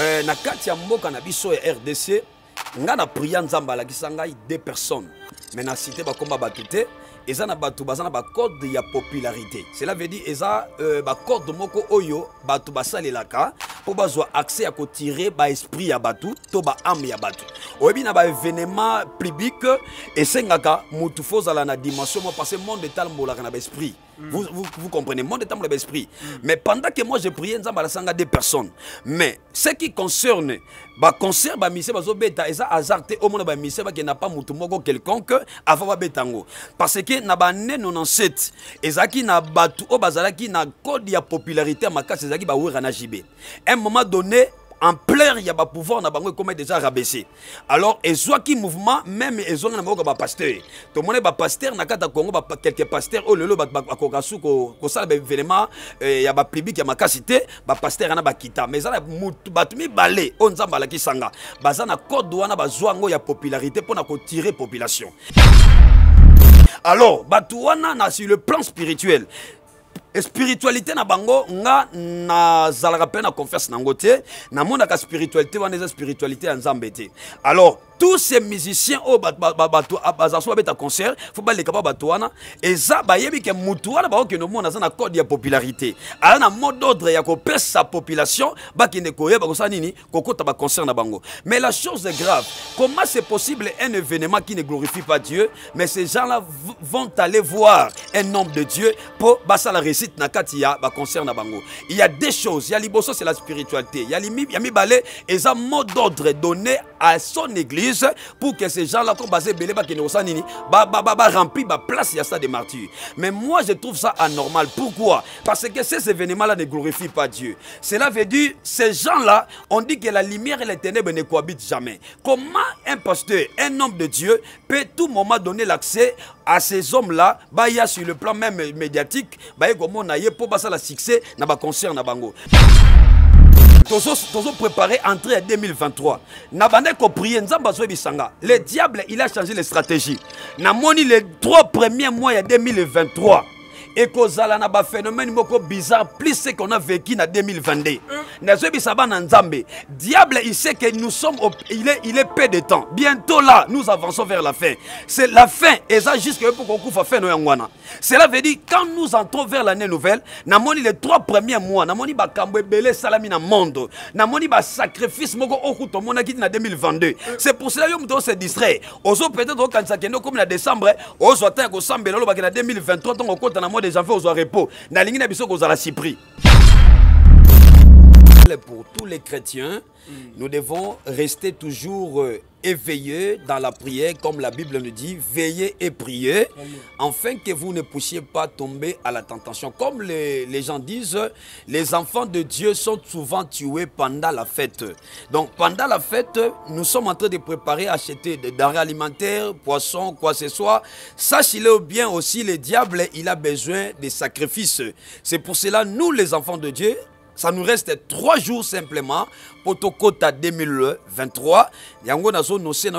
Eh, na kati ya mboka na biso ya rdc nga na pria nzambe alakisa deux personnes mais na cité ba bato te eza na batu bazana ba ya popularité cela veut dire eza euh, bacode moko oyo bato basalelaka mpo bazwa accès ya ba esprit ya batu to baame ya batu oyebi na baévénement public esengaka motu fo na dimension mo parce monde etalambolaka na esprit vous, vous, comprenez, monde est temple de l'esprit. Mais pendant que moi je priais, nous des personnes. Mais ce qui concerne, bah, concerne, bah, mission, bah, beta, et ça, hasard, au monde, bah, bah, qui n'a pas quelconque, avant, bah, betango Parce que, n'a pas qui n'a au qui n'a popularité un moment donné, en plaire il y a pas pouvoir na bango comme déjà rabaissé alors ezwa qui mouvement même ezwa na bango ba pasteur to mona ba pasteur na kata Congo ba quelques pasteurs oh lelo ba kokasu ko ko ça ba événement il eh, y a ba public ya makasité ba pasteur na ba kita mais ala mutu batumi balé on oh, nzamba la kisanga baza na code wana bazwa ngo ya popularité pour na ko tirer population alors batuana na sur le plan spirituel spiritualité na bango nga nazalaka mpe na confiance na yango te namonaka spiritualité wana eza spiritualité ya nzambe te alors tous ces musiciens à oh, baza ah, so à concert fo et mpa bato wana eza bayebi ke bah wana bakokende omona aza un accord ya popularité Alors un mot d'ordre ya sa population ne bakende koyeba kosala nini kokota concert na bango mais la chose est grave comment c'est possible un événement qui ne glorifie pas dieu mais ces gens là vont aller voir un homme de dieu pour ça la réussite na katia ya concert na bango il y a deux choses ya libosso c'est la spiritualité il y a ya Et eza mot d'ordre donné à son église pour que ces gens-là, comme basé nini, ba rempli place ça martyrs. Mais moi je trouve ça anormal. Pourquoi Parce que ces événements-là ne glorifient pas Dieu. Cela veut dire ces gens-là, on dit que la lumière et les ténèbres ne cohabitent jamais. Comment un pasteur, un homme de Dieu peut tout moment donner l'accès à ces hommes-là, bah, sur le plan même médiatique, bah, a comment on pour passer la succès, na le concert bango préparé l'entrée en 2023. Le diable, il a changé les stratégies. Namoni les trois premiers mois de 2023 ekozala na phénomène moko bizarre plus ce qu'on a vécu na 2022 nazoyebisa bana nzambe diable il sait que nous sommes au, il, est, il est peu de temps bientôt là nous avançons vers la fin c'est la fin eza jusque mpo kokufa fin no yango wana cela veut dire quand nous entrons vers l'année nouvelle Na moni les trois premiers mois Na moni namoni bakambo belé salami na monde ba sacrifice moko oku kiti na 2022 c'est pour cela yo mto ose distrait ozo peut-être ça kende comme na décembre ozwa ntan ya kosambela ba na 2023 ntongo compte na des enfants aux repos nalingi na biso la supris pour tous les chrétiens. Nous devons rester toujours euh, éveillés dans la prière, comme la Bible nous dit, veillez et priez, afin que vous ne puissiez pas tomber à la tentation. Comme les, gens disent, les enfants de Dieu sont souvent tués pendant la fête. Donc pendant la fête, nous sommes en train de préparer, acheter des denrées alimentaires, poissons, quoi que ce soit. Sachez-le bien aussi, le diable, il a besoin des sacrifices. C'est pour cela, nous les enfants de Dieu, ça nous reste trois jours simplement pour tokota 2023 yango y a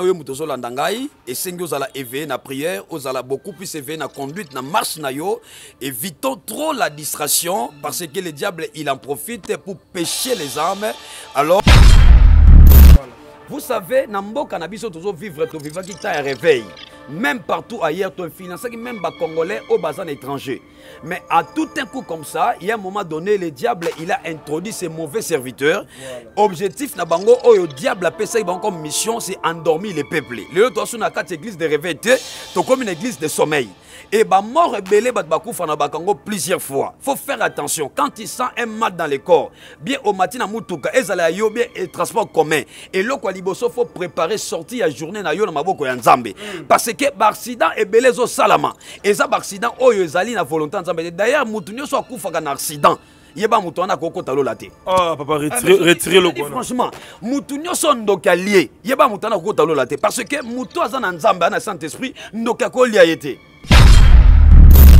un yo moto ozolanda nous esengi la éveillé na prière beaucoup plus éveillé na conduite na marche évitons trop la distraction parce que le diable il en profite pour pécher les âmes alors voilà. Vous savez, dans le toujours tozo vivre to vivre qui t'a réveil. Même partout ailleurs, tu financé, même les Congolais au bazar étranger. Mais à tout un coup comme ça, il y a un moment donné, le diable il a introduit ses mauvais serviteurs. Objectif na bango oh le diable a fait comme mission, c'est endormir les peuples. Le toi sur la quatre églises de réveil, tu comme une église de sommeil. Et bah mort belé bat bakufana bakango plusieurs fois. Faut faire attention quand il sent un mal dans le corps. Bien au matin à mutuka ezala yo bien et transport commun. Et loko liboso faut préparer sortie à journée na yo na maboko ya nzambe. Mm. Parce que accident et belé zo salama. ezab accident oyo ezali na volonté nzambe. D'ailleurs mutunyo so akufaka na accident. yeba moto koko kokota lola ah papa retire ah, retire le quoi? franchement mutunyo son ndoka lié. yeba moto koko kokota lola parce que moto aza na nzambe ana saint esprit ndoki li a été.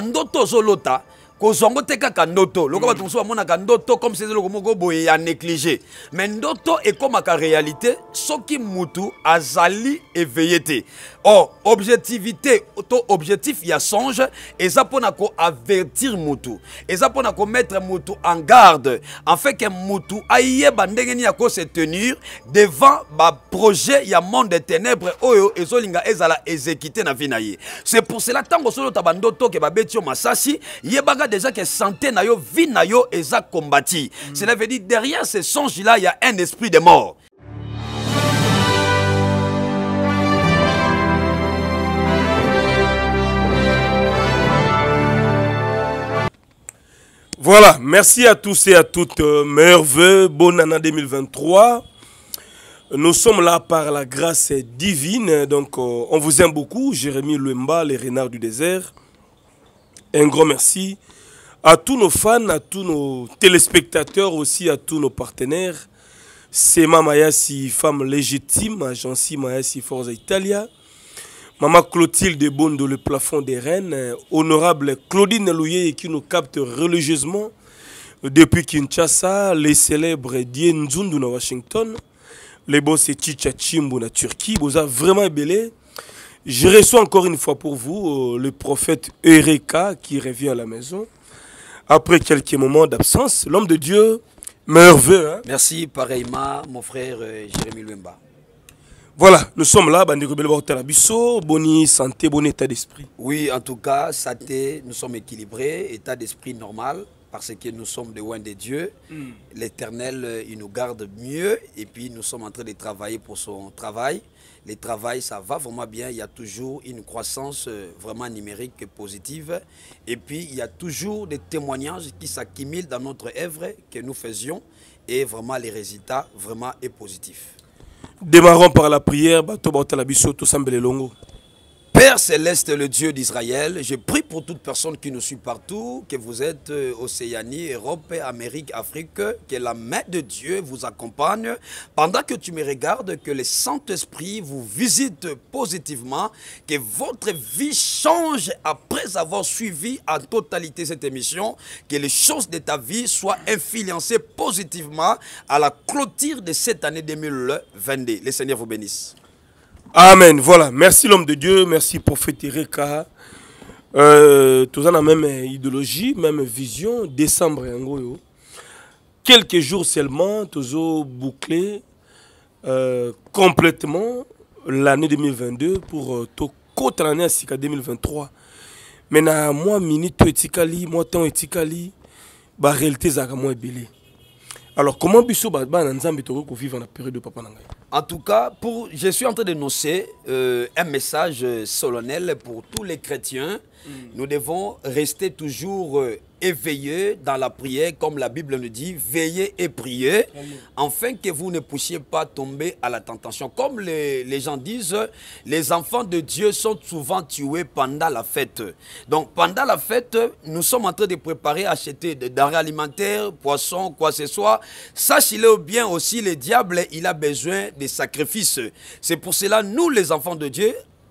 ndoto ozolota so kozwango te kaka ndoto loko hmm. bato mosusu bamonaka ndoto comme sez eloko moko boye ya néglige mais ndoto ekómaka réalité soki mutu azali éveillé te or objectivité to objectif ya songe eza mpona avertir. mutu eza pour komettre mutu en garde en fait que mutu ayeba ndenge nini ako tenir devant baprojet ya monde de ténèbre oyo ezolinga ezala exécuté na vie na ye c'est pour cela ntango bandoto ke babeti yo déjà que santé vie mm. Cela veut dire derrière ces songes-là, il y a un esprit de mort. Voilà, merci à tous et à toutes. Euh, merveux bon année 2023. Nous sommes là par la grâce divine. Donc, euh, on vous aime beaucoup. Jérémy Luemba, les renards du désert. Un grand merci à tous nos fans, à tous nos téléspectateurs, aussi à tous nos partenaires. C'est si femme légitime, agence Mayasi Forza Italia. Mama Clotilde Bondo, le plafond des reines. Honorable Claudine Louye qui nous capte religieusement depuis Kinshasa. Les célèbres Dien de na Washington. Les boss et dans Turquie. Vous vraiment belé. Je reçois encore une fois pour vous euh, le prophète Eureka qui revient à la maison. Après quelques moments d'absence, l'homme de Dieu, merveilleux. Hein. Merci, pareillement, mon frère euh, Jérémy Luemba. Voilà, nous sommes là, bonne santé, bon état d'esprit. Oui, en tout cas, santé, nous sommes équilibrés, état d'esprit normal parce que nous sommes loin de Dieu. Hmm. L'Éternel, euh, il nous garde mieux et puis nous sommes en train de travailler pour son travail. Le travail, ça va vraiment bien. Il y a toujours une croissance euh, vraiment numérique positive. Et puis, il y a toujours des témoignages qui s'accumulent dans notre œuvre que nous faisions. Et vraiment, les résultats, vraiment, est positif. Démarrons par la prière. Bato Longo. Père céleste, le Dieu d'Israël, je prie pour toute personne qui nous suit partout, que vous êtes euh, Océanie, Europe, Amérique, Afrique, que la main de Dieu vous accompagne. Pendant que tu me regardes, que le Saint-Esprit vous visite positivement, que votre vie change après avoir suivi en totalité cette émission, que les choses de ta vie soient influencées positivement à la clôture de cette année 2022. Le Seigneur vous bénisse. Amen. Voilà. Merci l'homme de Dieu. Merci prophète Erika. Euh, tous en a même idéologie, même vision. Décembre, en Quelques jours seulement, tous ont bouclé euh, complètement l'année 2022 pour euh, tout côté l'année 2023. Mais na moi minute etikali, moi temps etikali, la bah, réalité moins alors comment Bissou ba ba nzambe toko vivre la période de papa Nangai En tout cas, pour je suis en train d'énoncer euh, un message solennel pour tous les chrétiens. Mm. Nous devons rester toujours euh, veillez dans la prière, comme la Bible nous dit, veillez et priez, afin que vous ne puissiez pas tomber à la tentation. Comme les, gens disent, les enfants de Dieu sont souvent tués pendant la fête. Donc pendant la fête, nous sommes en train de préparer, acheter des denrées alimentaires, poissons, quoi que ce soit. Sachez-le bien aussi, le diable, il a besoin des sacrifices. C'est pour cela, nous les enfants de Dieu,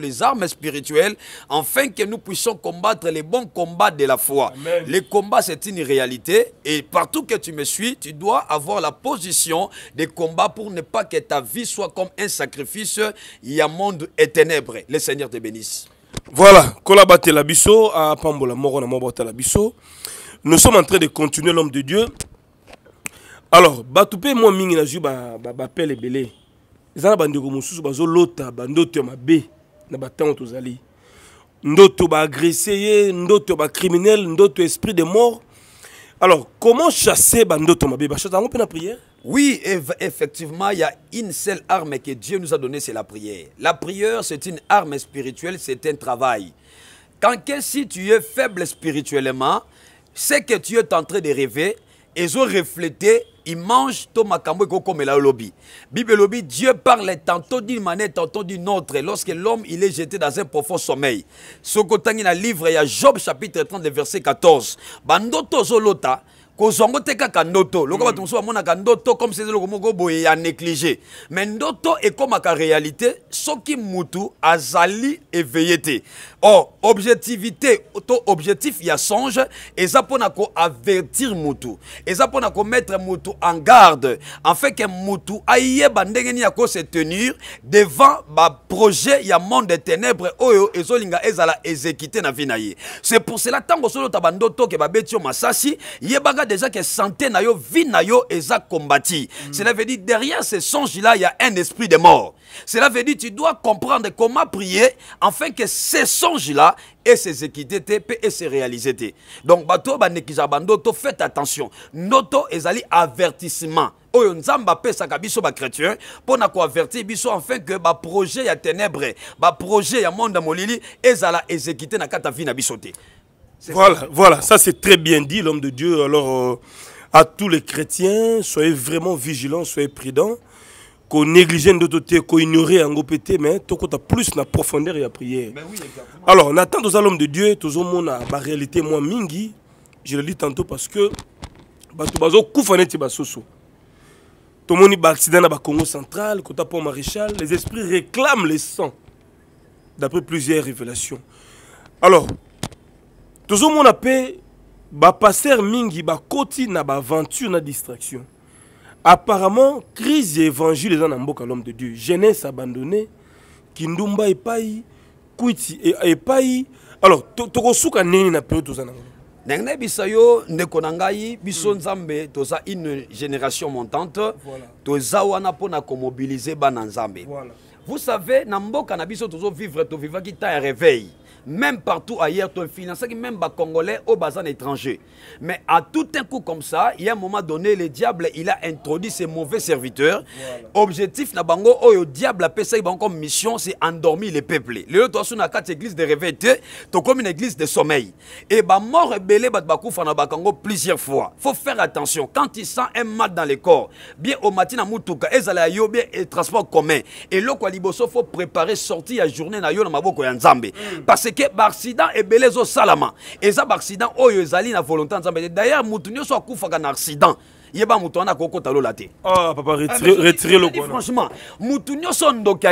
les armes spirituelles afin que nous puissions combattre les bons combats de la foi. Les combats, c'est une réalité et partout que tu me suis, tu dois avoir la position des combats pour ne pas que ta vie soit comme un sacrifice. Il y a monde et ténèbres. Le Seigneur te bénisse. Voilà, la Morona Nous sommes en train de continuer l'homme de Dieu. Alors, batupe moi belé na aux tozali ndoto baagresse ye ndoto criminel, ndoto esprit de mort alors comment chasser bandoto ma bébé yango mpe prière Oui, effectivement, il y a une seule arme que Dieu nous a donnée, c'est la prière. La prière, c'est une arme spirituelle, c'est un travail. Quand que si tu es faible spirituellement, ce que tu es en train de rêver, ils ont reflété il mange il to makambo la lobby bible lobby dieu parle tantôt d'une manière tantôt d'une autre lorsque l'homme il est jeté dans un profond sommeil dans le livre a job chapitre 30 verset 14 bandoto zolota, kozwa yango te kaka ndoto loko mm. bato mosusu bamonaka ndoto comme se eloko moko boye ya néglige mais ndoto ekómaka réalité soki mutu azali éveillé te or objectivité to objectif ya songe eza mpona koavertir mutu eza mpona komettre mutu en garde en fait ke mutu ayeba ndenge nini akose tenir devant baprojet ya monde de ténèbre oyo ezolinga ezala exécute na vie na ye c'est pour cela ntango ozolota bandoto ke babeti yo masasi yebaka déjà que santé na yo, vie na yo, Cela veut dire, derrière ces songes-là, il y a un esprit de mort. Cela veut dire, tu dois comprendre comment prier, afin que ces songes-là, et ces équités, et se réaliser. Donc, bato, banekizabando, to, faites attention. Noto, ezali avertissement. oyo nzambe apesaka ba bachrétien mpo na koavertir biso enfin projet baprojet ya ténèbre projet ya monde ya molili ezala exécuter na kata vie na biso voilà, ça. voilà, ça c'est très bien dit, l'homme de Dieu. Alors, euh, à tous les chrétiens, soyez vraiment vigilants, soyez prudents. Qu'on néglige de tout qu'on ignore en pété, mais qu'on a plus la profondeur et la prière. Ben Alors, on attend que l'homme de Dieu, tout au monde, ma réalité, moi, mingi, je le dis tantôt parce que, bah, tout bazo, koufaneti basoso. Tout le monde a accident dans le Congo central, côté maréchal, les esprits réclament le sang d'après plusieurs révélations. Alors, tozomona ba bapaster mingi ba koti na aventure na distraction apparemment crise et évangile dans na mboka l'homme de dieu jeunesse abandonné kindumba epai kwiti e, epai alors tokosuka to nini na peu toza nango ndenge nayebisa yo ndeko na biso hmm. nzambe toza une génération montante voilà. toza wana mpona komobilize bana nzambe voilà. vous savez na mboka na biso tozovivre qui temps un réveil même partout ailleurs, tu finances même les Congolais au bazar étranger. Mais à tout un coup comme ça, il y a un moment donné, le diable, il a introduit ses mauvais serviteurs. Objectif, na bango, oh, le diable a payé comme mission, c'est endormir les peuples. Le toi, sur la quatre églises de réveil, tu comme une église de sommeil. Et bah, mort rebelle, bah, na Congo plusieurs fois. Faut faire attention. Quand il sent un mal dans le corps, bien au matin, à Moutouka, et yo, bien et transport commun. Et l'eau, quoi, faut préparer sortie à journée, na yo, na mm. Parce que que baaccident ebele et eza baaccident oyo ezali na volonté nzambe te d'ailleurs motu nyonso akufaka Koko accident yeba Oh, ah, papa, ah, retire le te franchement mutunyo son ndoki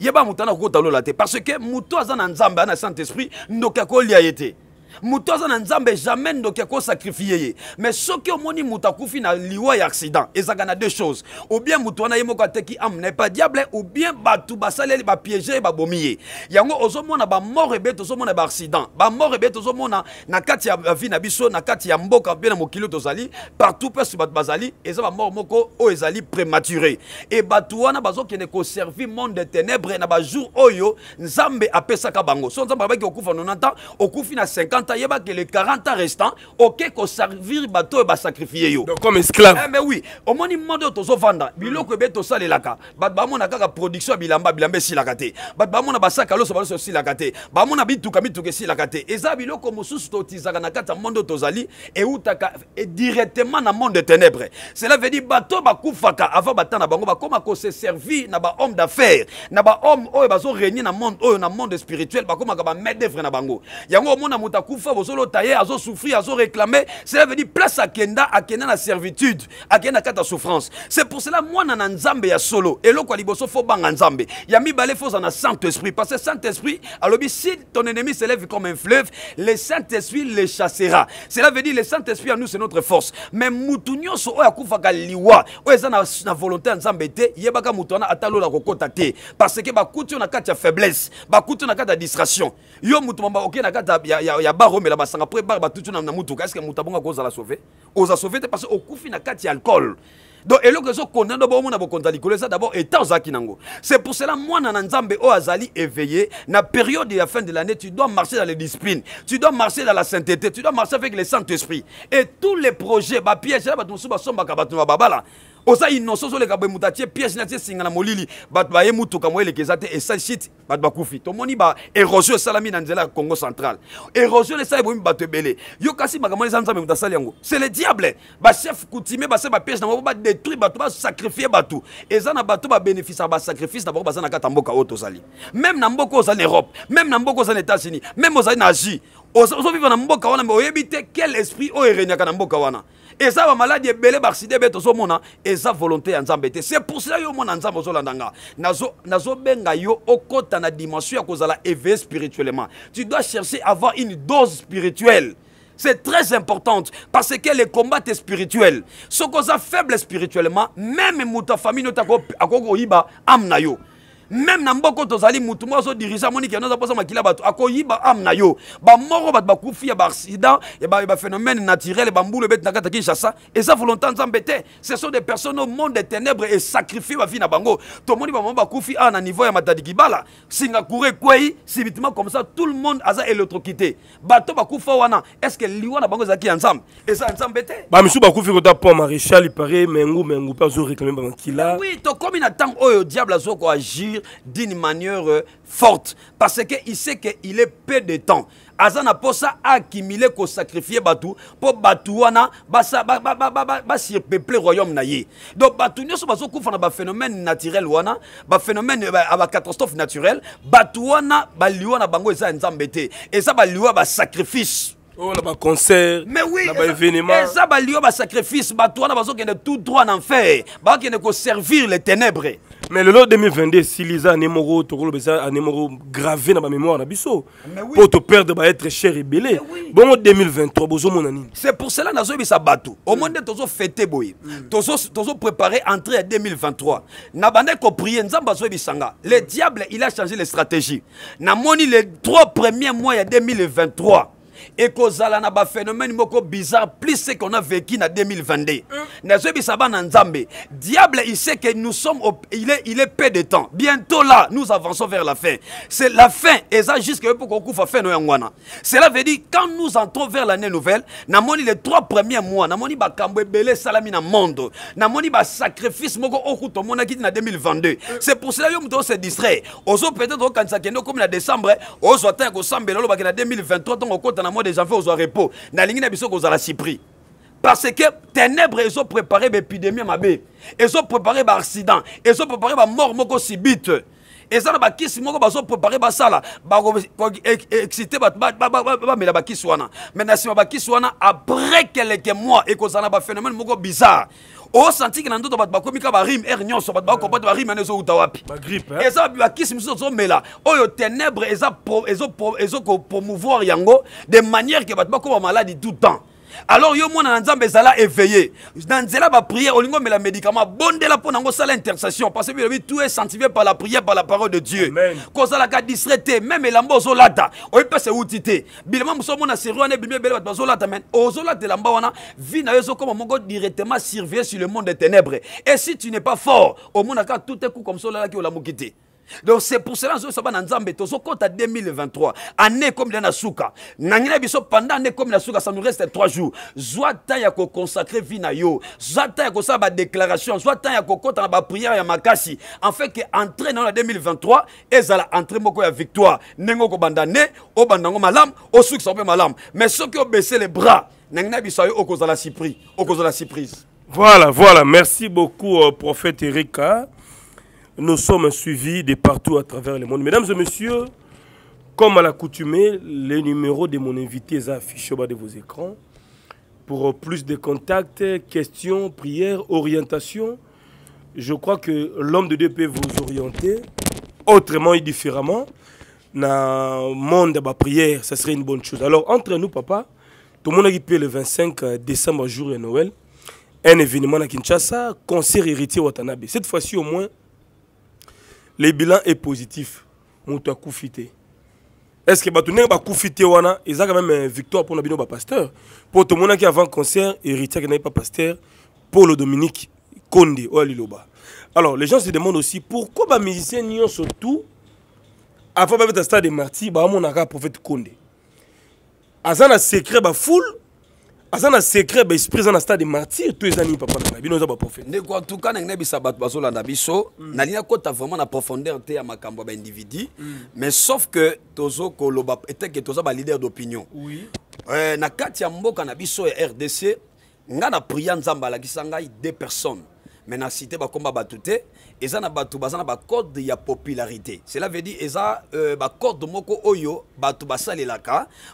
yeba moto koko talo l'até, parce que motu aza na saint esprit ndoki akolia ye te moto aza na nzambe jamais ndoki akosakrifie ye mais soki omoni moto na liwa ya accident ezaga na deux choses ou bien moto wana ye moko ateki ame ah, pas diable ou bien batu basaleli ba piéger ba ye yango ozomona bamort ba tozomona baaccident bamort ebe ozomona na kati ya vie na biso na kati ya mboka bien na mokilo tozali partout pe so bat bazali ezaba mort moko o ezali prématuré e bato ne ko servir monde de ténèbres, na jour oyo nzambe apesaka bango so nzambe ki okufa 90 ans okufi na 50 yeba que les 40 ans restants ok qu'on servir bateau et ba sacrifier yo. Donc comme esclave. Eh mais oui, au moni mondo tozo vanda mm. biloko ebe to salelaka. Bat ba mona kaka production bilamba bilamba silaka te. Bat ba mona basaka loso baloso silaka te. Ba mona bituka bituka et ça Eza biloko mosusu to tizaka na kata mondo tozali et utaka et directement na monde des ténèbres. Cela veut dire bateau bato bakufaka avant batana bango comment qu'on se servir na ba homme d'affaires, na ba homme oyo bazo régner na monde oyo na monde spirituel bakoma ka ba mettre d'œuvre na bango. Yango mona mutakufa akufa azo souffrir azo réclamer cela veut dire place à à kenda na servitude à kati ya souffrance c'est pour cela moi na nzambe ya solo elo ya liboso fo banga nzambe ya mibale foza na saint esprit parce que saint esprit alobi si ton ennemi s'élève comme un fleuve le saint esprit le chassera cela veut dire le saint esprit à nous c'est notre force mais mutu nyonso kufa akufaka liwa oyo eza na, na volonté ya nzambe te yebaka mutu atalo la kokota te parce que bakuti na kata ya faiblesse bakuti na kata distraction yo mutu mamba na kati ya, ya, ya baromela basanga après bar batutu na mutuka estce que moto la sauver sauve oza sauver te parce que coup na kati alcool donc bo ezokonda bo bomona bokonza likolo ça d'abord eta ozalaki nango c'est pour cela moi na nzambe o azali éveillé na période de la fin de l'année tu dois marcher dans les disciplines tu dois marcher dans la sainteté tu dois marcher avec le saint esprit et tous les projets bapiège ela bato mosusu basombaka ba babala oza innocent ozoleka boye moto atie piège na tie singa na molili bato baye mutuka mo eleka eza te esali shite bato bakufi tomoni baérosion esalami na nzela ya congo central érosion esali e boyimi bato ebele yo kasi makambo eza nzambe moto asali yango c'est le diable bachef coutumier basali bapiège na bango badétruire bato basacrifie bato eza na bato babénéficeaka basacrifice na bango baza na kati ya mboka oyo tozali même na mboka oyo ozali na europe même na mboka oyo ozali na états-unis même ozali na asie ozovivre na mboka wana me oyebi te quel esprit oyo ereniaka na mboka wana Et eza bamaladi ebele baaccident mona. Et ça volonté en nzambe c'est pour cela yo omona nzambe Nazo nazo benga yo okota na dimension ya kozala éveillé spirituellement tu dois chercher avoir une dose spirituelle C'est très important parce que les combats est spirituel. Ce qu'on a faible spirituellement, même ta famille, amna yo même na mboka tozali mutu monique azodirige amoni kende aza mposa makila na yo bat ba kufi ya baaccident ya phénomène naturel le ebeti nakata ki ya Et ça volonté nzambe te ce sont des personnes au monde des ténèbres et la vie na bango tomoni ba Kufi, awa na niveau ya matadi kibala singa quoi? ekwei subitement comme ça tout le monde aza électrocuté bato kufa wana est ce que liwa na bango ensemble? Et ça, ensemble, ya nzambe te bamisu Kufi, kota pont maréchal mengu mengu mpe ba makila oui comme na ntango oyo diable agir d'une manière euh, forte. Parce qu'il sait qu'il est peu de temps. Azana pour ça accumuler qu'on sacrifier Batou pour Batouana basa ba ba ba ba ba surpeupler royaume naie Donc Batou nous sommes au na ba phénomène naturel wana ba phénomène euh, ba catastrophe naturelle Batouana ba na bango eza nzambete et ça ba liwa ba sacrifice. Oh, là, bas concert, mais oui, là, bas événement. Et ça, bah, lieu, bah, sacrifice, bah, toi, là, bah, so, tout droit en enfer, bas qui ne servir les ténèbres mais lot 2022 siliza ane moko gravé gravé ma mémoire mémoire bamémoire pour te perdre va bah, être cher ebele Bon, 2023 bozomona ami. c'est pour cela nous avons fait ça. Nous boye préparé entrée en 2023 compris nous avons nzambe azoyebisanga le diable il a changé les stratégies namoni les trois premiers mois de 2023 et ekozala a un moko bizarre plus ce qu'on a vécu na 2022 nazebisa bana nzambe diable il sait que nous sommes il, est, il est peu de temps bientôt là nous avançons vers la fin c'est la fin et jusque jusqu'à ce qu'on fin na yango cela veut dire quand nous entrons vers l'année nouvelle namoni les trois premiers mois namoni bakambo ebele esalami na monde namoni sacrifice moko mona tomonaki na 2022 c'est pour cela yo moto ose distraire ozo peut-être okanisa kende comme na décembre ozwa ta ya kosambela olobaki na 2023 ntongo okota na moko des enfants ozwa repos nalingi na biso kozala sipri parce que ténèbres ezoprépare baépidémie ya mabe ezoprépare baaccident ezoprépare bamort moko sibite eza na bakisi moko ba bazoprépare basala bakoexcite bato bamela bakisi wana mais na nsima bakisi wana après quelques mois et ekozala na phénomène moko bizarre Oh, que na er bato bakomika barime ere nyonso bato bakompate barime ani et wapi hein. eza mela oyo ténèbre promouvoir yango de manière que malade tout temps alors yo mwana na nzambe ezala éveillé na nzela baprière olingi la médicament bondela mpo nango osala intercession parce que tout est sanctifié par la prière par la parole de dieu kozalaka ka te même elamba ozolata oyepesa euti te bilema mosu omona seri wana ebimi ebele bato bazolata me ozolata lamba wana vit na yo ezokoma moko directement surveillé sur le monde des ténèbres. et si tu n'es pas fort omonaka tout coup comme so olalaki olamuki te donc c'est pour cela que bana nzambe en 2023 année comme la pendant année comme la ça nous reste 3 jours Soit temps consacrer vie yo temps déclaration soit temps prière en fait que nous en 2023 ezala entrer moko ya victoire nous ne obanda malam, nous souk malam. mais ont baissé les bras sommes biso yo surprise voilà voilà merci beaucoup euh, prophète erika nous sommes suivis de partout à travers le monde. Mesdames et messieurs, comme à l'accoutumée, les numéros de mon invité sont affichés au bas de vos écrans. Pour plus de contacts, questions, prières, orientations, je crois que l'homme de Dieu peut vous orienter autrement et différemment dans le monde de la prière. Ça serait une bonne chose. Alors, entre nous, papa, tout le monde a le 25 euh, décembre, jour de Noël, un événement à Kinshasa, concert héritier Watanabe. Cette fois-ci, au moins, le bilan est positif est ce que pas ndenge bakufi Il wana ont quand même une euh, victoire pour bah, Pasteur. Pour tout monde qui avant concert héritier pas Pasteur, Paul dominique konde oyo aliloba alors les gens se demandent aussi pourquoi bamusicien nyonso surtout, avant un stade de martyr un bah, prophète konde ont un secret bah, foule. aza na secret baesprit eza na stade martyre to eza nini papa na bino eza baprofete ndeko antuka ndenge nayebisa bato bazolanda biso mm. nalingi akɔta vraiment na profondeur te ya makambo ya baindividu mm. mais sauf que tozokoloba eteke toza balider d'opinion eh, na kati ya mboka na biso ya rdc ngai na pria nzambe alakisa ngai deux personnes mais na cité bakomba bato te eza na bato ba na ya popularité cela veut dire eza euh, bacode moko oyo bato pour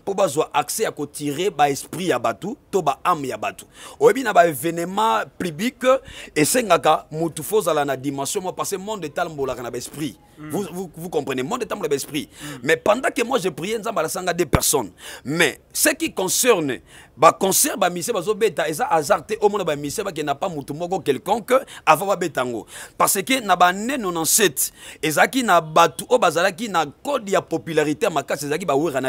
mpo bazwa accès à ya ba esprit ya batu to baame ya batu oyebi na baévénement public et sengaka fo ozala na dimension mo parce monde mbolaka na esprit Mm. Vous, vous, vous, comprenez, monde est temple d'esprit. Mm. Mais pendant que moi je priais, nous avons des personnes. Mais ce qui concerne, bah, concert, bah, misé, bah, zobeta, et ça, hasard, au monde, bah, misé, bah, qui n'a pas moko quelconque, avant, bah, betango. Parce que, n'a pas né 97, et ça qui n'a batu, oh, bah, ça qui n'a code, il y a popularité, à ma casse, c'est ça qui, bah, ouir, à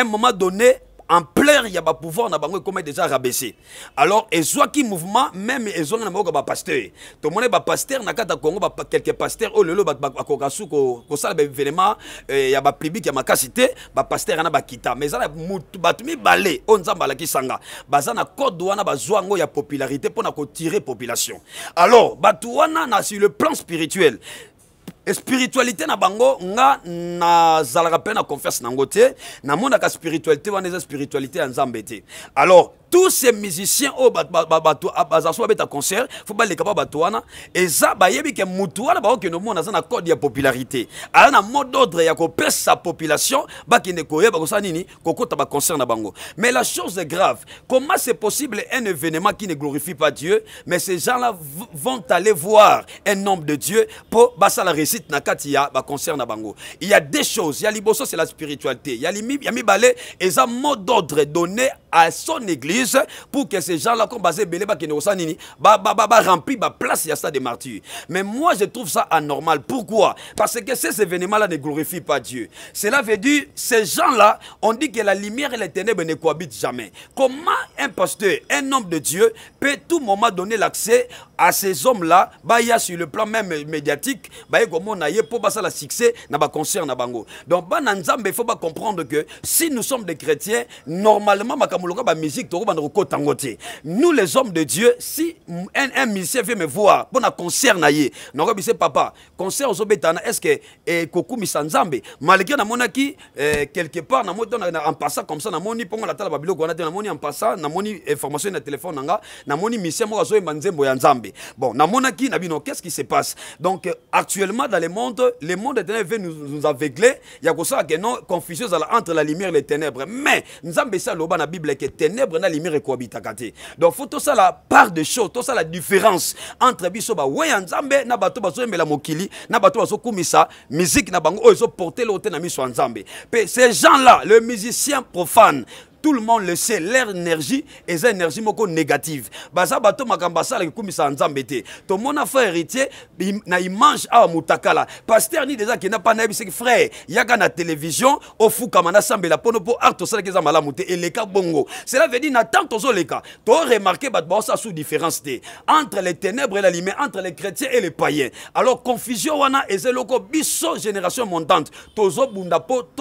un moment donné, y a un na bango a déjà rabaissé alors qui mouvement même ezwanga na pasteur to le ba pasteur na kati ko ça quelques pasteurs, il y a bakoka public, il y a ma ya les pasteur, qui sont venus. mais eza na bato mibale ont oh, des alakisanga baza na code wana bazwa ya popularité pour na tirer population alors bato na sur le plan spirituel spiritualité na bango nga nazalaka mpe na confiance nango te namonaka spiritualité wana eza spiritualité ya nzambe te alors tous ces musiciens à oh, baza ah, so ta concert fo baleka mpo Et wana eza bayebi ke motu wana nous omona aza un accord ya popularité Alors, un mot d'ordre ya sa population ne bakende koyeba kosala nini kokota concert na bango mais la chose est grave comment c'est possible un événement qui ne glorifie pas dieu mais ces gens là vont aller voir un homme de dieu pour ça la réussite na kati ya concert na bango il y a deux choses ya libosso c'est la spiritualité Il y a ya Et ça, mot d'ordre donné à son église pour que ces gens-là, comme basé Beléba remplissent la place, y a ça des martyrs. Mais moi, je trouve ça anormal. Pourquoi Parce que ces événements-là ne glorifient pas Dieu. Cela veut dire, ces gens-là, on dit que la lumière et les ténèbres ne cohabitent jamais. Comment un pasteur, un homme de Dieu, peut tout moment donner l'accès à ces hommes-là, bah, il y a sur le plan même médiatique, bah, y a pour ça la succès, n'a pas concert, n'a bango. Donc, bah, il faut pas comprendre que si nous sommes des chrétiens, normalement, ma kamouloka, bah, musique, toro, bah, tangote. Nous, les hommes de Dieu, si un, un musicien vient me voir, Pour un concert, n'a yé, n'a pas papa, concert aux obétana, est-ce que, eh, koku misanzambe, malgré na monaki, qui quelque part, na moni, en passant comme ça, na moni, pongo la table babilo, na moni, en passant, na moni, information, na téléphone, na moni, musicien, moi, zoé, manzembo, yanzambe bon dans mon acquis, qu'est-ce qui se passe donc euh, actuellement dans le monde le monde éternel veut nous, nous Il ça que non confusion entre la lumière et les ténèbres mais nzambe dit dans la bible la ténèbre la lumière donc te donc ça la part de choses la différence entre biso wé ya nzambe na bato la mokili na bato musique na bango na nzambe ces gens là les musiciens profanes tout le monde le sait leur énergie est énergie moko négative baza bato makambo asalaki kumisaka nzambe To tomona frère héritier na image awa mutakala. Pasteur paster déjà eza n'a pas nayebi soki frère yaka na télévision au ofukama la mpono pour art tosalaki eza malamu et eleka bongo cela veut dire na tant tu toremarke bato ça sous différence entre les ténèbres et la lumière entre les chrétiens et les païens alors confusion wana c'est loco biso génération montante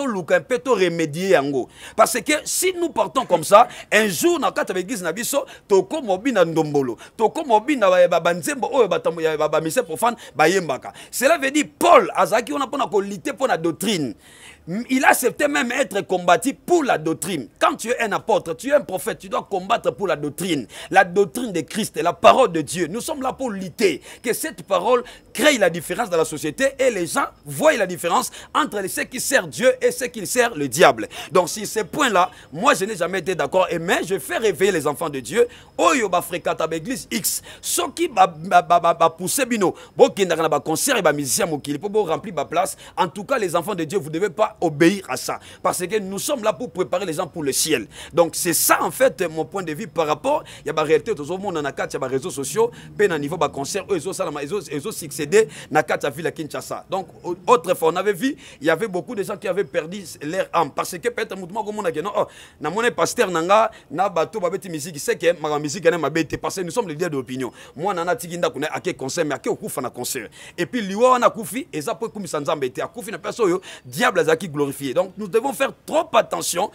luka un peu to remédier yango parce que si nous partons comme ça un jour na kati ya baeglise na biso tokoma obina ndombolo tokoma obina banzembo oyo bamesse profane bayembaka cela veut dire paul a wana na kolite pour na doctrine il acceptait même être combattu pour la doctrine. Quand tu es un apôtre, tu es un prophète, tu dois combattre pour la doctrine. La doctrine de Christ, la parole de Dieu. Nous sommes là pour lutter. Que cette parole crée la différence dans la société et les gens voient la différence entre ceux qui sert Dieu et ce qui sert le diable. Donc, sur ces point là moi, je n'ai jamais été d'accord. Et mais je fais réveiller les enfants de Dieu. X. Ce qui va pousser bino. n'a concert et remplir ma place. En tout cas, les enfants de Dieu, vous ne devez pas obéir à ça. Parce que nous sommes là pour préparer les gens pour le ciel. Donc c'est ça en fait mon point de vue par rapport. Il y a la réalité, tout le monde en a quatre, il y a les réseaux sociaux, puis au niveau des concerts, ils ont succédé dans la ville à Kinshasa. Donc autrefois, on avait vu, il y avait beaucoup de gens qui avaient perdu leur âme. Parce que peut-être mouvement comme on a dit, non, oh, na mon pasteur nanga, na bateau, babeti musique, c'est que ma musique, ma bête, parce que nous sommes les leaders d'opinion. Moi, nana tiginda, qu'on a à quel concert, mais à quel coup, on a concert. Et puis, lui, on a koufi, et ça peut comme ça nous embêter. À koufi, une personne, diable, à glorifié. Donc nous devons faire trop attention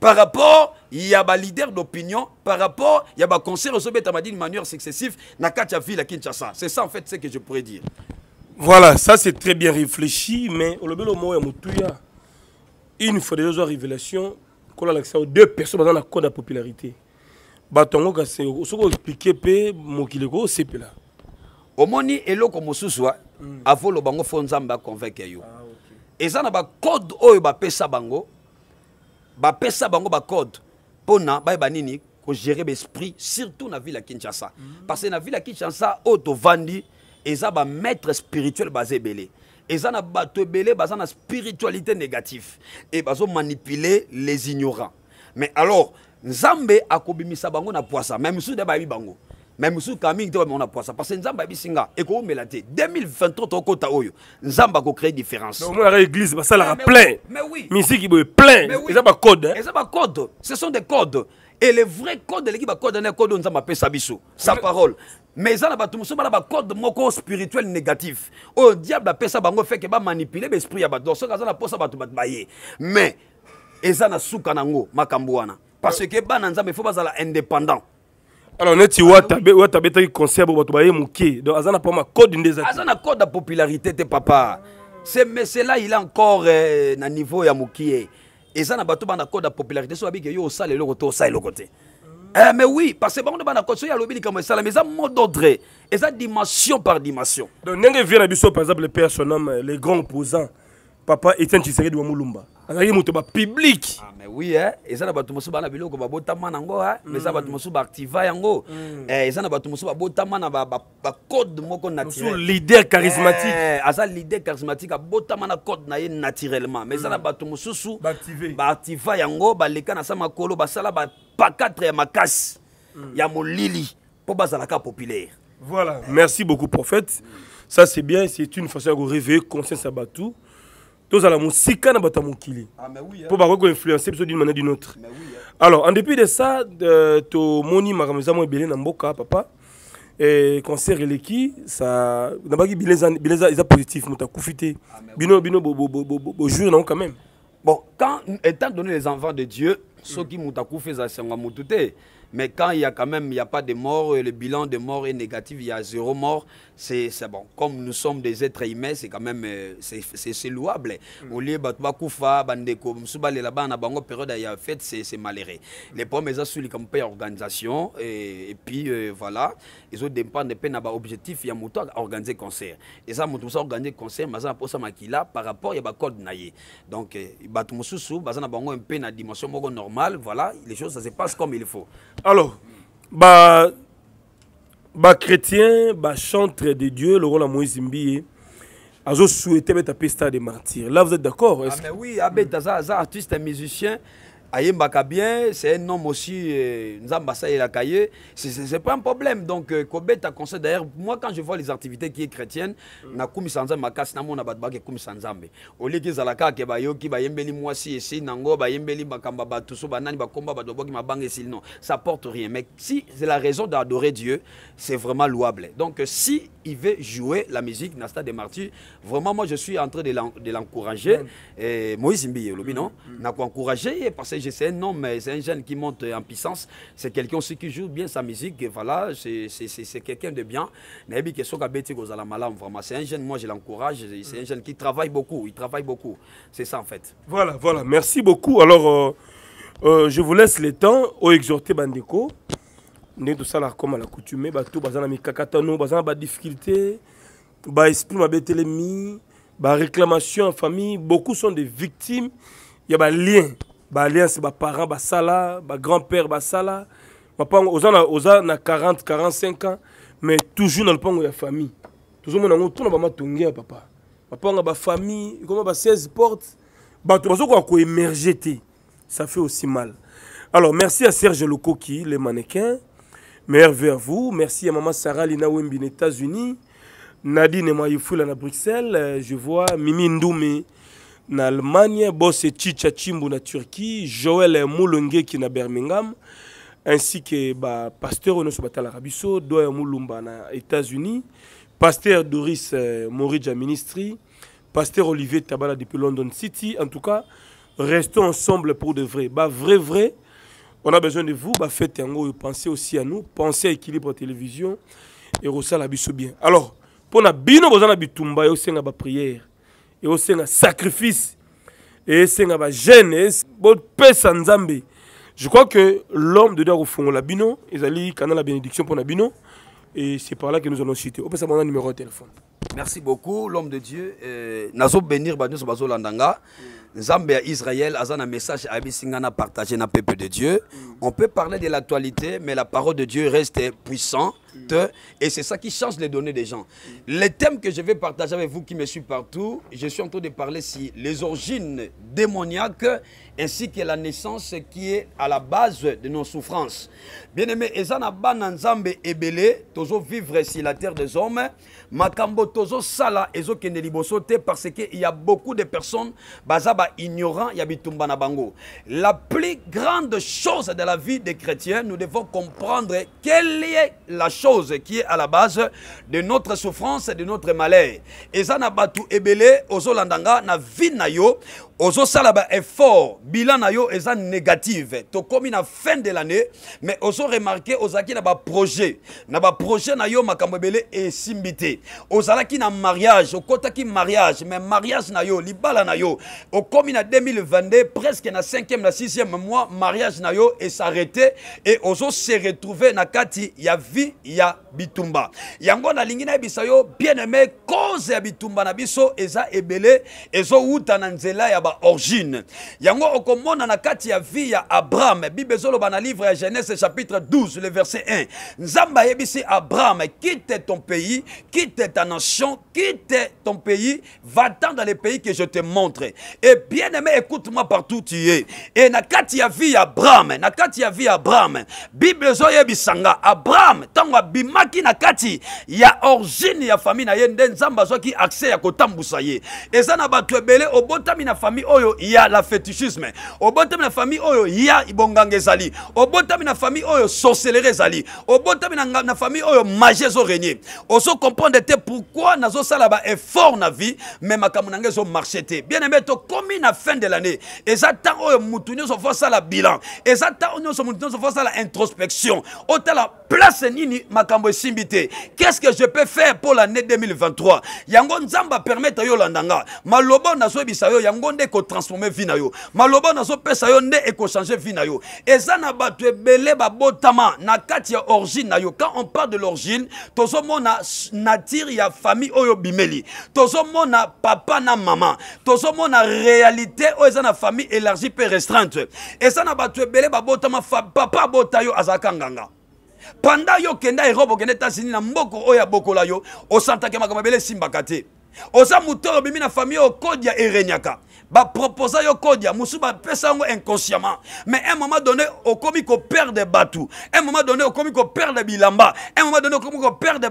par rapport il y a d'opinion par rapport il y a des conseils aux successifs manière successive na ville à Kinshasa. C'est ça en fait ce que je pourrais dire. Voilà, ça c'est très bien réfléchi mais au lobelo mo ya mutuya une fois des révélations a l'accès deux personnes dans la cour de popularité. Batongo ka c'est expliquer pe mokileko c'est sepela. Omoni eloko Mosusuwa ah, hmm. a avolo bango fonzamba convaincre yo. Ah, eza na bacode oyo bapesa bango bapesa bango Pona ba bayeba nini gérer l'esprit, surtout na ville ya kinshasa mm -hmm. parce que na ville ya kinshasa oyo tovandi eza maître spirituel baza belé. eza na bato ebele baza na spiritualité négative e manipuler les ignorants mais alors nzambe akobimisa bango na poisa même misusu nde bayebi bango me mosusu kamingi te bamema na poisa parce que nzambe ayebisi nga ekoumela melaté 2023 to tokota oyo ko créer différence omonaka église basalaka plein musique boye plein eza bacode eza code ce sont des codes et le vrai bah, code elengi hein, bacode na code oyo nzambe apesa biso sa parole mais eza na bato mosusu bana bacode moko spirituel négatif au oh, diable a apesa bango feke bamanipule baesprit ya ah, bato donc soki aza bah, bah, na mposa bato bato baye mais eza na suka nango makambo wana parce que ba bana nzambe fo bazala indépendant alors neti ah, wata abetaki concert pour que tu aies donc azana na pama code code de popularité papa papa ce cela il encore euh, niveau un code de popularité so yo sale de de mais oui, parce que bon, y a popularité. mais d'ordre, et ça dimension par dimension. Donc, par exemple, les personnes, les grands opposants, papa Etienne Tshisekedi wa Mulumba azalaki moto ba public ah, mais oui eh hein. eza na bato mosusu baa na biloko ba babotama ngo hein, mais eza mm. bato ba activa yango mm. eh, eza na bato mosusu babotama na bacode ba, code moko eh, ah, leader charismatique eh, aza leader charismatique abotama na code na ye naturellement mais eza mm. su ba bato Ba activa yango ba leka na sa makolo basala bapakatre ya makasi mm. ya molili bazala ka populaire voilà merci beaucoup prophète ça c'est bien c'est une façon de réveiller conscience à batou la musique na bata pour influencer d'une manière d'une autre hein. alors en dépit de ça tomoni makambo mo na mboka papa positif nous akufi te bino quand même bon quand étant donné les enfants de dieu soki mais quand il y a quand même, il n'y a pas de mort, le bilan de mort est négatif, il y a zéro mort, c'est bon. Comme nous sommes des êtres humains, c'est quand même, euh, c'est louable. Mm. Au lieu de bah, Koufa, Bandeko, Msoubale, là-bas, en bango période, il y a fête, c'est malheureux. Mm. Les problèmes, ils ont suivi comme organisation, et, et puis euh, voilà, ils ont dépensé de peine, bah, objectif, il y a moto organiser concert. Et ça, moto ça organiser concert, mais ça, pour ça, makila, par rapport, il y a bah, code naïe. Donc, euh, il y a un peu, na dimension normale, voilà, les choses, ça se passe comme il faut alors chrétien, bah chantre de dieu le rôle à moïse a souhaité mettre un star des martyrs. là vous êtes d'accord ah, mais oui abet aza artiste musicien ayembaka bien c'est un homme aussi et euh, la ye c'est pas un problème donc euh, kobeta conseil d'ailleurs moi quand je vois les activités qui est chrétienne mm. kumi nzambe makasi namona bato bakekumisa nzambe olieki ezala kaka bayoki bayembeli mwasi esili nango bayembeli makambo ya ba nani banani bakomba bato babwaki mabanga esili non ça porte rien mais si c'est la raison d'adorer dieu c'est vraiment louable donc euh, si il veut jouer la musique nasta stade des martyrs vraiment moi je suis en train de l'encourager mm. moïse mbiye non mm. non nakoencourage et parce que c'est un homme, c'est un jeune qui monte en puissance, c'est quelqu'un aussi qui joue bien sa musique, et voilà, c'est quelqu'un de bien. vraiment. C'est un jeune, moi je l'encourage, c'est un jeune qui travaille beaucoup, il travaille beaucoup. C'est ça en fait. Voilà, voilà, merci beaucoup. Alors, euh, euh, je vous laisse le temps au exhorter Bandeko. Nous sommes comme à l'accoutumée, nous avons des difficultés, esprit ma réclamations en famille, beaucoup sont des victimes, il y a des liens ba sala ba grand père sala mapango oza na, oza na 40 45 ans mais toujours le na de la famille toujours tozomona yango ntona bamatonge ya papa bapango ba famille comment ba 16 portes. porte bato bazokoka quoi te ça fait aussi mal alors merci à serge lokoki les mannequins merve à vous merci à Maman Sarah lina bin états-unis nadine maifula à bruxelles euh, je vois mimi Ndoumé na Allemagne, Bosse Chicha Chimbu na Turquie, Joël qui na Birmingham, ainsi que bah, Pasteur Onosu Batala Rabiso, Doya Moulumba na États-Unis, Pasteur Doris euh, Moridja Morija Ministry, Pasteur Olivier Tabala depuis London City. En tout cas, restons ensemble pour de vrai. Bah, vrai, vrai, on a besoin de vous. Bah, faites un gros, pensez aussi à nous, pensez à Équilibre Télévision et Rossal Abisso bien. Alors, pour la bino, besoin avez bitumba aussi la prière. Et un sacrifice jeunesse, bajeune bopesa zambé je crois que l'homme de dieu akofungola bino allient kana la bénédiction pour bino et c'est par là que nous allons citer opesa mon numéro de téléphone merci beaucoup l'homme de dieu euh, Nazo bénir Bazo nyonso bazolanda Zambé à Israël, israël aza un message à nga na partage na peuple de dieu on peut parler de l'actualité mais la parole de dieu reste puissant et c'est ça qui change les données des gens. Les thèmes que je vais partager avec vous qui me suivent partout, je suis en train de parler si les origines démoniaques ainsi que la naissance qui est à la base de nos souffrances. Bien aimé, ezana nzambe vivre ici la terre des hommes, makambo tozo sala parce que il y a beaucoup de personnes bazaba ignorant y na bango. La plus grande chose de la vie des chrétiens, nous devons comprendre quelle est la chose qui est à la base de notre souffrance et de notre malheur. ça na tout ébélé, aux Olandanga, na vie na yo salaba fort bilan na yo eza négative komi na fin de l'année mais ozoremarke ozaki na projet. na projet na yo ma ebele e simbite ozalaki na mariage ki mariage mais mariage na yo libala na yo okomi na 2022 presque na 5e na 6e mois mariage na yo Et e se retrouve na kati ya vie ya bitumba yango na lingina bisa yo bien aimé cause ya bitumba na biso eza ebele outa na nzela ya ba origine yango okomona na kati ya vie ya Abraham Bible zolo na livre ya Genèse chapitre 12 le verset 1 Nzamba Yebisi Abraham quitte ton pays quitte ta nation quitte ton pays va-t'en dans les pays que je te montre et bien aimé écoute-moi partout tu es et na kati ya vie Abraham na kati ya vie Abraham Bible yebisanga Abraham tango bimaki na kati ya origine ya famille na ye Nzamba zo ki accès ya kotambusa Et ça na bato obotami na famille famille oyo ya la fétichisme obotami na famille oyo ya ibonganga ezali obotami na famille oyo sorcellerie ezali obotami na, na famille oyo magie ezorégner ozokomprendre te pourquoi ba effort na vie me makamu na ngai ezomarche te bien aimé komi na fin de l'année eza mutunyo se motu nyonso la bilan eza mutunyo se motu nyonso la introspection otala place nini makambo simbité simbite. qu'est-ce que je peux faire pour l'année 2023 yango nzamba apermettre yo olandanga na nazoyebisa bisayo yango nde nde ekotransforme vi na yo maloba nazopesa yo nde ekochange vi na yo eza na bato ebele babotama na kati ya origine na yo quand on parle de l'origine tozomona nature ya famille oyo bimeli tozomona papa na mama tozomona réalité oyo eza na famille élargie mpe restreinte eza na bato ebele babotama papa abota yo azalaka nganga panda yo okenda erope okende etats-unis na mboko oyo abokola yo osantake makambo ebele esimbaka te oza moto oyo obimi na famille oyo kodi ya erenyaka proposa yo kodia ba bapesa yango inconsciemment mais un moment donné au okomi koperde à un moment donné au père des bilamba un moment donné au ba, koperde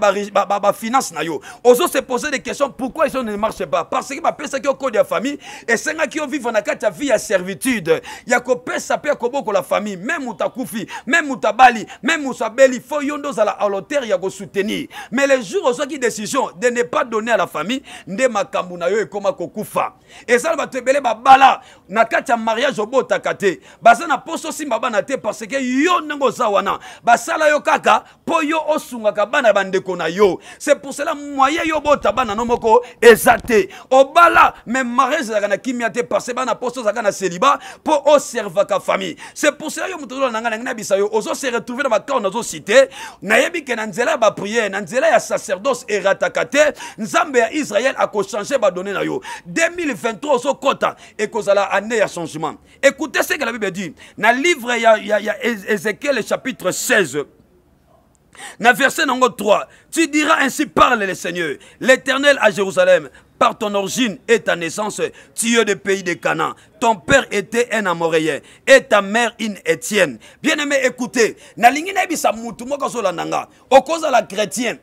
finance. na yo se poser des questions pourquoi ils ne marchent pas parce que au yo kodia la famille qui yo vivre na kati ya vie à servitude ya kopesa mpe ko la famille même utakufi même utabali bali, même yon abeli fo la à la alotere ya soutenir, mais les on jour qui décision de ne pas donner à la famille ebele babala na ya mariage obotaka te baza na poso simba bana te parce que yo nengo za wana basala yokaka kaka yo osungaka bana bandekona yo c'est pour cela moye yo botabana bana no moko eza obala mariage ezalaka na kimia te parce bana poso zaga na seliba po oservaka famille c'est pour cela yo moto nanga na bisayo na se retrouver dans ma retrouve na cité, na yebi ke na nzela ba prier na nzela ya sacerdoce et kate nzambe ya israel ba donner na yo 2023 ko. Et à la année à changement écoutez ce que la bible dit Dans le livre ya, ézéchiel chapitre 16 na verset 3 tu diras ainsi parle le seigneur l'éternel à jérusalem par ton origine et ta naissance, tu es du pays des Canaan. Ton père était un Amoréen et ta mère une Étienne. Bien-aimé, écoutez, na le livre mutu moko la chrétienne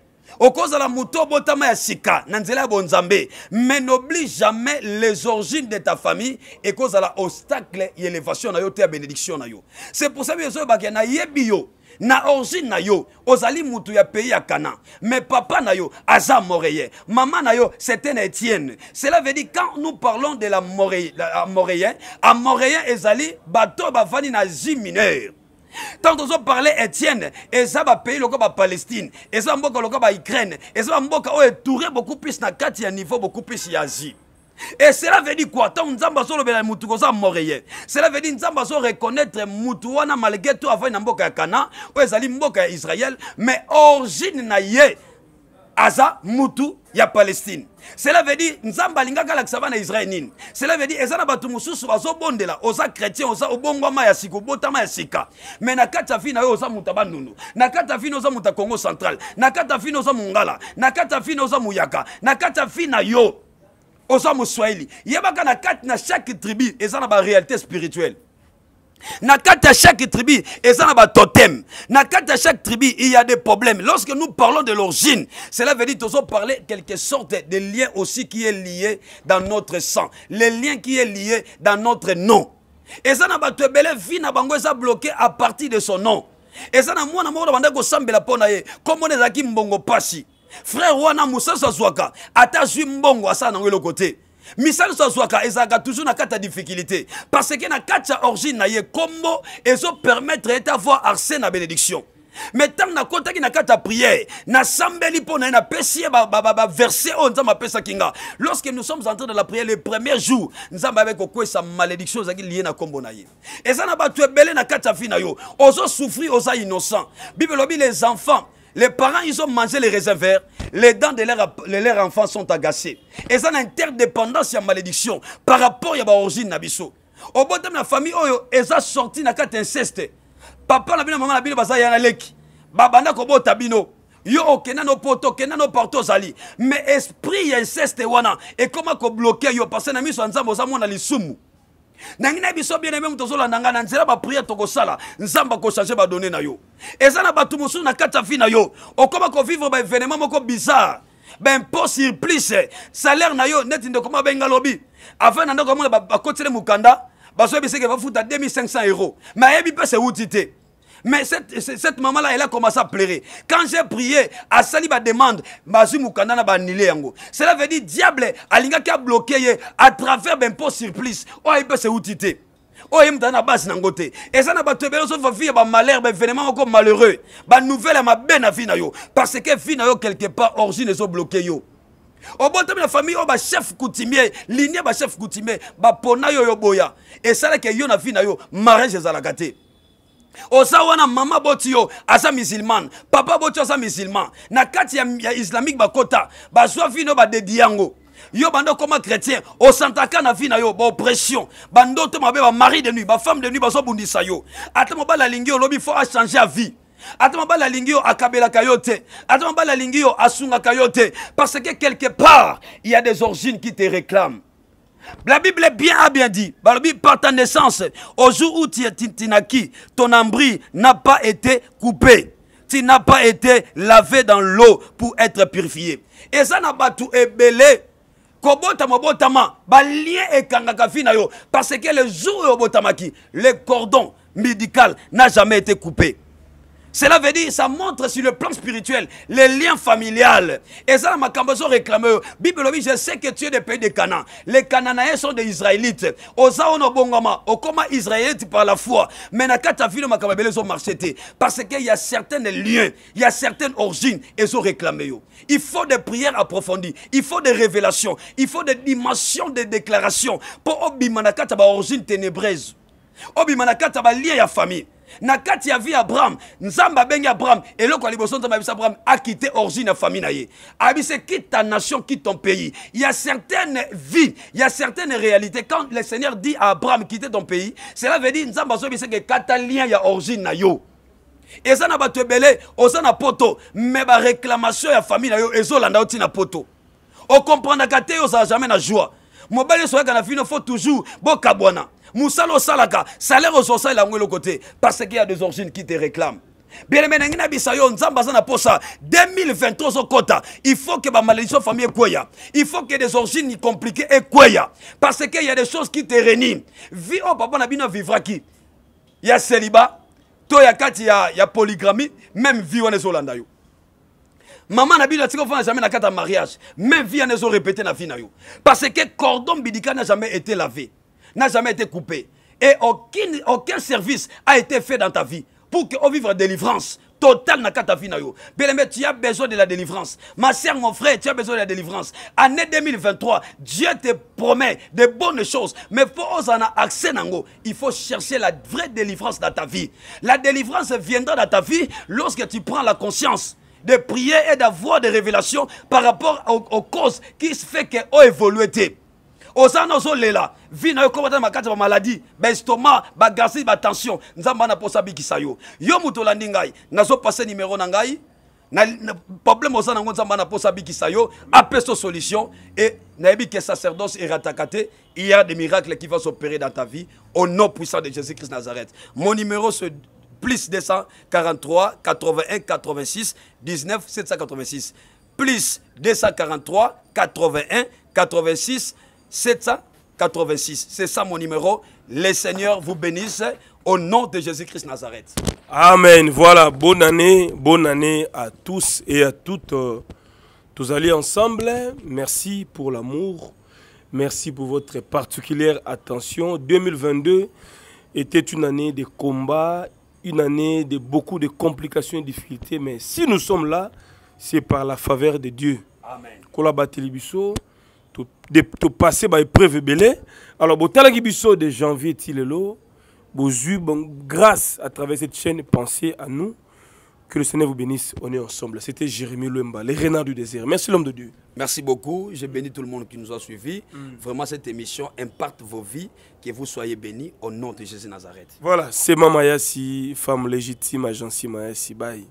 la moto la ya sika na nzela bonzambe mais n'oublie jamais les origines de ta famille Et obstacle à élévation na yo te ya bénédiction na yo c'est pour ça que na ya yo na origine na yo ozali mutu ya pays ya kana mais papa na yo aza moréen Maman na yo c'est un étienne cela veut dire quand nous parlons de la moréen amoréen ezali bato bavandi na zi mineur tant ntango tozo parle étienne le bapays lokola bapalestine eza bamboka lokola baukraine eza bamboka oyo etoure beaucoup plus na quatre ya niveau beaucoup plus ya asie et cela veut dire quoi avons besoin de motu koza moreye cela veut dire nous avons motu wana malgré tout avai na mboka ya kana oyo ezali mboka ya mais origine na ye aza mutu ya palestine cela veut dire nzambe alingaka alakisa bana israel nini cela veut dire eza na bato mosusu bazobondela oza chrétien oza obongwama ya sika obotama ya sika me na kati ya fini na yo oza moto ya bandundu na kati ya fini oza moto ya congo central na kati ya fini oza mongala na kati ya fini oza moyaka na kati ya fini na yo oza moswahili yebaka na kati na chaque tribu eza na baréalité spirituelle Na kati chaque tribu, et ça n'a totem. Na kati chaque tribu, il y a des problèmes. Lorsque nous parlons de l'origine, cela veut dire toujours parler quelque sorte de lien aussi qui est lié dans notre sang. Le lien qui est lié dans notre nom. Et ça n'a pas de vie n'a pas bloqué à partir de son nom. Et ça n'a pas de la ponaye. Comme on est à qui mbongo pasi. Frère Wana Moussa Sazwaka, attache mbongo à ça dans le côté misala so azwaka ezalaka toujours na qu'à ta difficulté parce que na qu'à ya origine na ye kombo permettre ete avoir arce na bénédiction me ntango nakɔtaki na kati ya priere nasambeli mpo na ba ba ba baverse oyo m'a apesaki Kinga. lorsque nous sommes entrés dans la prière le premier jour avec abe sa malédiction ezalaki lié na combo na ye eza na bato ebele na kati ya vi na yo ozosouffrir innocent bible lobi les enfants les parents, ils ont mangé les raisins verts. Les dents de leurs leur enfants sont agacées. Et ça, l'interdépendance, interdépendance y a malédiction. Par rapport, à y origine, Nabiso. Au bout de la famille, ils oh, ont oh, sorti dans quatre inceste. Papa, la bine, maman, la bine, baza, yana leki. Babanda, kobo, tabino. Yo, okena oh, no poto, okena no porto, zali. Mais esprit, inceste, wana. Et comment qu'on bloquer, yo, parce que n'a mis son zambos, na mon alisumu. ndenge na biso bien aime moto ozolanda ngai na nzela bapriere tokosala nzambe akochange badone na yo eza na bato mosusu na kati ya vi na yo okoma kovivre baevenema moko bizarre baimpo surplice salaire na yo neti ndeko mabenga lobi afin na ndeko amona bakotile mokanda bazoyebiseke bafuta 2500 euro me ayebi mpe sewuti te Mais cette, cette maman-là, elle a commencé à pleurer. Quand j'ai prié, à Saliba demande, Mazu Moukanda yango. Cela veut dire, diable, Alinga qui a bloqué à travers l'impôt surplus Oh, il peut se outiter. il moto aza na basi nango et ça na bato ebele sofa vie malheur bamalere baévénement encore malheureux banouvelle nouvelle, ma na vie na yo parce que vie na yo quelque part origine ezobloke yo temps, la famille a chef coutumier linie chef coutumier pona, yo yo boya et que yo na vie na yo mariage ezalaka te oza wana mama boti yo aza musulman papa boti asa musulman na kati ya, islamique bakota bazwa vi ba de diango yo bando comme chrétien osantaka na vie na yo Bando te mabe mari de nuit femme de nuit sa yo ata mobali la lingio fo changer a vie ata ba la lingio akabela kayote te ba la lingio asunga kayote parce que quelque part il y a des origines qui te réclament la Bible bien a bien dit, bah, par ta naissance, au jour où tu es ton embryon n'a pas été coupé. Tu n'as pas été lavé dans l'eau pour être purifié. Et ça n'a pas tout ébélé. Kobotama bah, Parce que le jour où le cordon médical n'a jamais été coupé. Cela veut dire, ça montre sur le plan spirituel les liens familiales. Et ça, réclame, Bible je sais que tu es des pays de Canaan. Les Cananéens sont des Israélites. Osaono bongama, okoma oh, Israélite par la foi. Mais nakata fille marché Parce qu'il y a certains liens, il y a certaines origines, et ont réclamé Il faut des prières approfondies, il faut des révélations, il faut des dimensions de déclarations. Pour obi oh, ba origine ténébreuse. Obi-manakata. Oh, ba lien ya famille na kati ya vie abraham nzamba bengi abraham eloko ya liboso nzambe Abraham a quitté origine na famille na ye abisa quitte ta nation quitte ton pays il y a certaines vies il y a certaines réalités quand le seigneur dit à abraham quitte ton pays cela veut dire nzamba azobisa ke que lien ya origine na yo eza na bato ebele na poto me réclamation ya famille na yo ezolanda yo ntina poto na te yo ça jamais na joie mobali oso kaka na il faut toujours bokabwana mosala salaka salaire la yango l'autre côté parce qu'il y a des origines qui te réclament bien-aimé na pas na ça. yo nzambe aza na posa 2023 quota, il faut que bamalédiction ya famille ya, il faut que des origines compliquées ya parce que y a des choses qui te réunissent. Vie au oh, papa na bino qui. ya célibat. to a il y a polygamie même on est ezolanda yo mama na bino atika ofanda jamais na kati mariage même vi on est na vi la yo parce que cordon médical n'a jamais été lavé n'a jamais été coupé. Et aucun, service a été fait dans ta vie pour qu'on vive la délivrance totale dans ta vie. bien tu as besoin de la délivrance. Ma sœur, mon frère, tu as besoin de la délivrance. Année 2023, Dieu te promet de bonnes choses, mais pour en avoir accès, il faut chercher la vraie délivrance dans ta vie. La délivrance viendra dans ta vie lorsque tu prends la conscience de prier et d'avoir des révélations par rapport aux, causes qui se fait que évolué oza nous ozolela vi na yo kobatana ba ya bamaladi baestoma ba tension, nzambe wana mposa abikisa yo yo moto olandi ngai na ngai problème osanango nango nzambe wana mposa abikisa yo apesa solution e nayebi ke sacerdoce et il y a des miracles qui vont s'opérer dans ta vie au nom puissant de jésus-christ nazareth mon numéro se plus 243 81 86 19 786 plus 243 81 86 786. C'est ça mon numéro. Les seigneurs vous bénissent au nom de Jésus-Christ Nazareth. Amen. Voilà, bonne année, bonne année à tous et à toutes. Euh, tous allés ensemble, merci pour l'amour, merci pour votre particulière attention. 2022 était une année de combat une année de beaucoup de complications et difficultés, mais si nous sommes là, c'est par la faveur de Dieu. Amen par l'épreuve belé alors botalaki biso de janvier tilelo bonjour bon grâce à travers cette chaîne pensée à nous Que le Seigneur vous bénisse, on est ensemble. C'était Jérémie Lemba, les renards du désert. Merci l'homme de Dieu. Merci beaucoup. J'ai béni tout le monde qui nous a suivis. Mm. Vraiment, cette émission impacte vos vies. Que vous soyez bénis au nom de Jésus Nazareth. Voilà, c'est si femme légitime, agence si Bye.